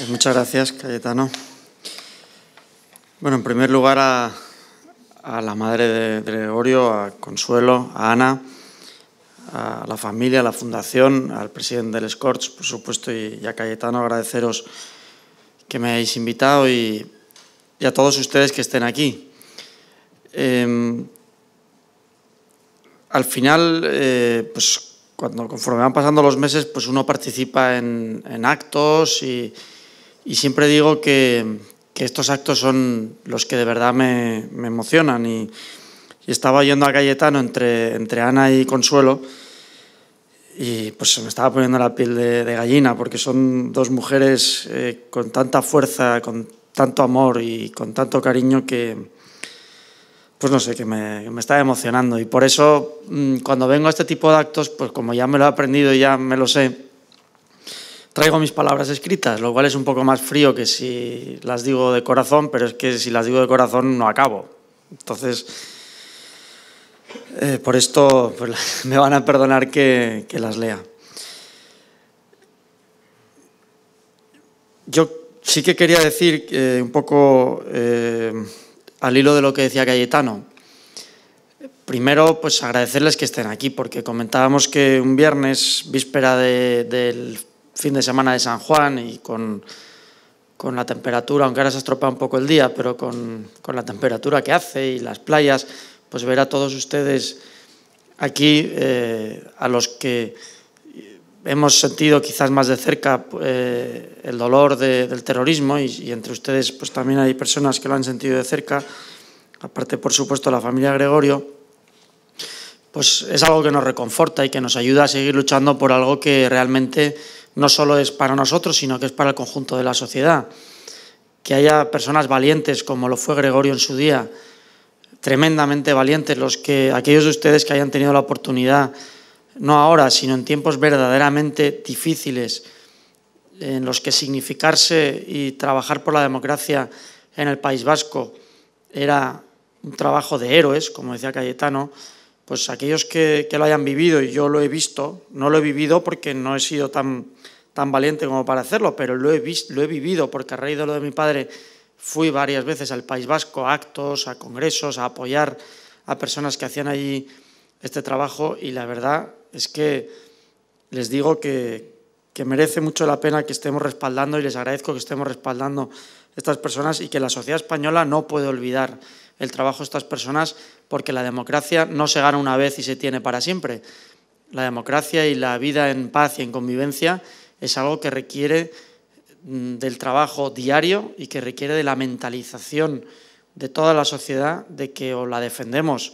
Eh, muchas gracias, Cayetano. Bueno, en primer lugar a, la madre de Gregorio, a Consuelo, a Ana, a la familia, a la fundación, al presidente del Scorch, por supuesto, y, a Cayetano agradeceros que me hayáis invitado y, a todos ustedes que estén aquí. Em, al final, eh, pues cuando conforme van pasando los meses, pues uno participa en, en actos y y siempre digo que, que estos actos son los que de verdad me, emocionan. Y, estaba yendo a Cayetano entre, entre Ana y Consuelo y pues se me estaba poniendo la piel de, gallina porque son dos mujeres eh, con tanta fuerza, con tanto amor y con tanto cariño que, pues no sé, que me, me, está emocionando. Y por eso, mm, cuando vengo a este tipo de actos, pues como ya me lo he aprendido y ya me lo sé, traigo mis palabras escritas, lo cual es un poco más frío que si las digo de corazón, pero es que si las digo de corazón no acabo. Entonces, eh, por esto me van a perdonar que, las lea. Yo sí que quería decir eh, un poco eh, al hilo de lo que decía Cayetano. Primero, pues agradecerles que estén aquí, porque comentábamos que un viernes, víspera de, del fin de semana de San Juan y con, con la temperatura, aunque ahora se estropea un poco el día, pero con, con, la temperatura que hace y las playas, pues ver a todos ustedes aquí, eh, a los que hemos sentido quizás más de cerca eh, el dolor del terrorismo y, y, entre ustedes pues también hay personas que lo han sentido de cerca, aparte por supuesto la familia Gregorio, pues es algo que nos reconforta y que nos ayuda a seguir luchando por algo que realmente no solo es para nosotros, sino que es para el conjunto de la sociedad. Que haya personas valientes, como lo fue Gregorio en su día, tremendamente valientes, los que, aquellos de ustedes que hayan tenido la oportunidad, no ahora, sino en tiempos verdaderamente difíciles, en los que significarse y trabajar por la democracia en el País Vasco era un trabajo de héroes, como decía Cayetano, pues aquellos que, lo hayan vivido, y yo lo he visto, no lo he vivido porque no he sido tan, valiente como para hacerlo, pero lo he, vivido porque a raíz de lo de mi padre fui varias veces al País Vasco, a actos, a congresos, a apoyar a personas que hacían allí este trabajo y la verdad es que les digo que merece mucho la pena que estemos respaldando y les agradezco que estemos respaldando estas personas y que la sociedad española no puede olvidar el trabajo de estas personas porque la democracia no se gana una vez y se tiene para siempre. La democracia y la vida en paz y en convivencia es algo que requiere mm, del trabajo diario y que requiere de la mentalización de toda la sociedad de que o la defendemos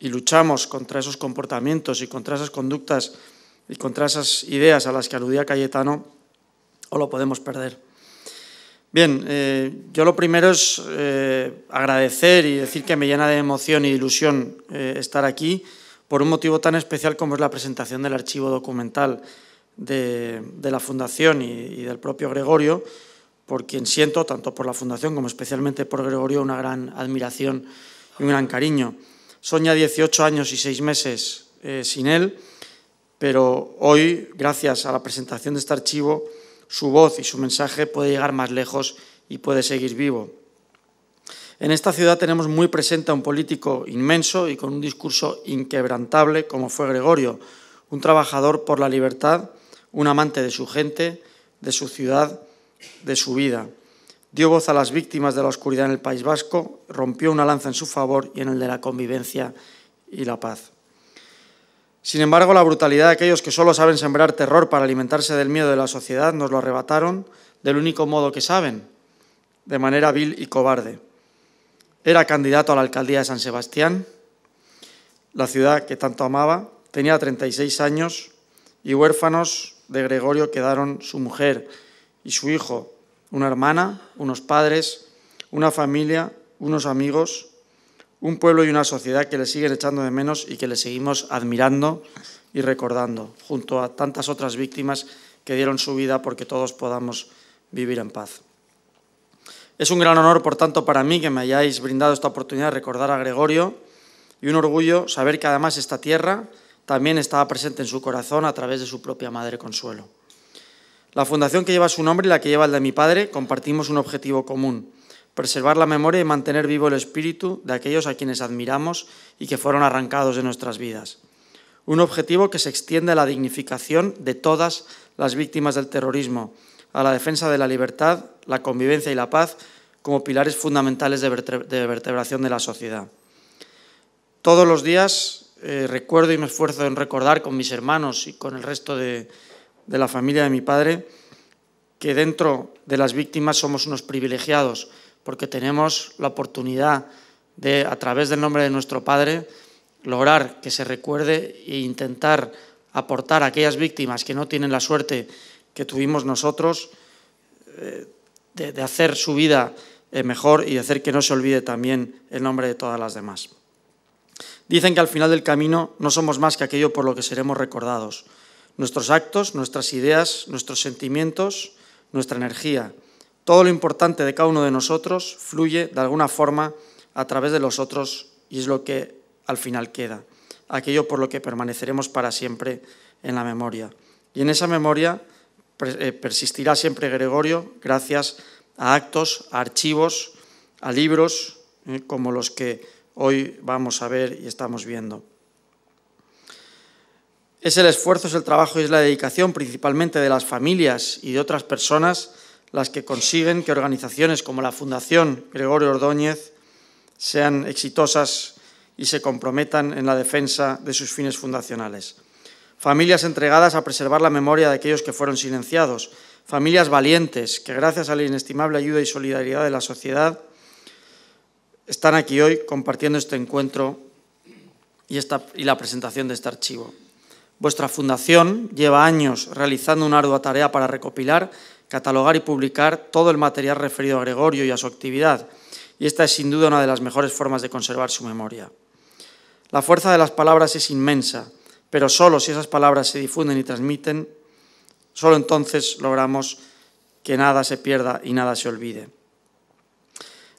y luchamos contra esos comportamientos y contra esas conductas y contra esas ideas a las que aludía Cayetano, o lo podemos perder. Bien, eh, yo lo primero es eh, agradecer y decir que me llena de emoción y ilusión eh, estar aquí por un motivo tan especial como es la presentación del archivo documental de, la Fundación y, del propio Gregorio, por quien siento, tanto por la Fundación como especialmente por Gregorio, una gran admiración y un gran cariño. Son 18 años y 6 meses sin él, pero hoy, gracias a la presentación de este archivo, su voz y su mensaje puede llegar más lejos y puede seguir vivo. En esta ciudad tenemos muy presente a un político inmenso y con un discurso inquebrantable como fue Gregorio, un trabajador por la libertad, un amante de su gente, de su ciudad, de su vida. Dio voz a las víctimas de la oscuridad en el País Vasco, rompió una lanza en su favor y en el de la convivencia y la paz. Sin embargo, la brutalidad de aquellos que solo saben sembrar terror para alimentarse del miedo de la sociedad nos lo arrebataron del único modo que saben, de manera vil y cobarde. Era candidato a la alcaldía de San Sebastián, la ciudad que tanto amaba, tenía 36 años y huérfanos de Gregorio quedaron su mujer y su hijo, una hermana, unos padres, una familia, unos amigos un pueblo y una sociedad que le siguen echando de menos y que le seguimos admirando y recordando, junto a tantas otras víctimas que dieron su vida porque todos podamos vivir en paz. Es un gran honor, por tanto, para mí que me hayáis brindado esta oportunidad de recordar a Gregorio y un orgullo saber que además esta tierra también estaba presente en su corazón a través de su propia madre Consuelo. La fundación que lleva su nombre y la que lleva el de mi padre compartimos un objetivo común, preservar la memoria y mantener vivo el espíritu de aquellos a quienes admiramos y que fueron arrancados de nuestras vidas. Un objetivo que se extiende a la dignificación de todas las víctimas del terrorismo, a la defensa de la libertad, la convivencia y la paz como pilares fundamentales de, vertebración de la sociedad. Todos los días eh, recuerdo y me esfuerzo en recordar con mis hermanos y con el resto de, de la familia de mi padre que dentro de las víctimas somos unos privilegiados porque tenemos la oportunidad de, a través del nombre de nuestro Padre, lograr que se recuerde e intentar aportar a aquellas víctimas que no tienen la suerte que tuvimos nosotros eh, de, hacer su vida eh, mejor y de hacer que no se olvide también el nombre de todas las demás. Dicen que al final del camino no somos más que aquello por lo que seremos recordados. Nuestros actos, nuestras ideas, nuestros sentimientos, nuestra energía, todo lo importante de cada uno de nosotros fluye de alguna forma a través de los otros y es lo que al final queda, aquello por lo que permaneceremos para siempre en la memoria. Y en esa memoria eh, persistirá siempre Gregorio gracias a actos, a archivos, a libros eh, como los que hoy vamos a ver y estamos viendo. Es el esfuerzo, es el trabajo, y es la dedicación principalmente de las familias y de otras personas las que consiguen que organizaciones como la Fundación Gregorio Ordóñez sean exitosas y se comprometan en la defensa de sus fines fundacionales. Familias entregadas a preservar la memoria de aquellos que fueron silenciados, familias valientes que gracias a la inestimable ayuda y solidaridad de la sociedad están aquí hoy compartiendo este encuentro y, esta, y la presentación de este archivo. Vuestra fundación lleva años realizando una ardua tarea para recopilar catalogar y publicar todo el material referido a Gregorio y a su actividad, y esta es sin duda una de las mejores formas de conservar su memoria. La fuerza de las palabras es inmensa, pero solo si esas palabras se difunden y transmiten, solo entonces logramos que nada se pierda y nada se olvide.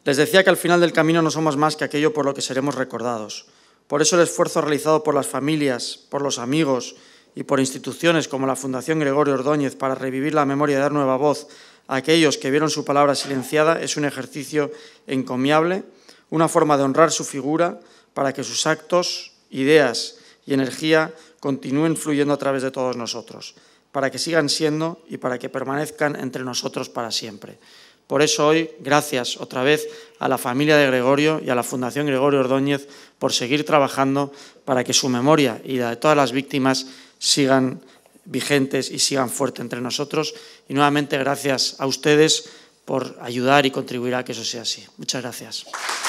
Les decía que al final del camino no somos más que aquello por lo que seremos recordados. Por eso el esfuerzo realizado por las familias, por los amigos, y por instituciones como la Fundación Gregorio Ordóñez para revivir la memoria y dar nueva voz a aquellos que vieron su palabra silenciada es un ejercicio encomiable, una forma de honrar su figura para que sus actos, ideas y energía continúen fluyendo a través de todos nosotros, para que sigan siendo y para que permanezcan entre nosotros para siempre. Por eso hoy, gracias otra vez a la familia de Gregorio y a la Fundación Gregorio Ordóñez por seguir trabajando para que su memoria y la de todas las víctimas sigan vigentes y sigan fuertes entre nosotros. Y nuevamente gracias a ustedes por ayudar y contribuir a que eso sea así. Muchas gracias.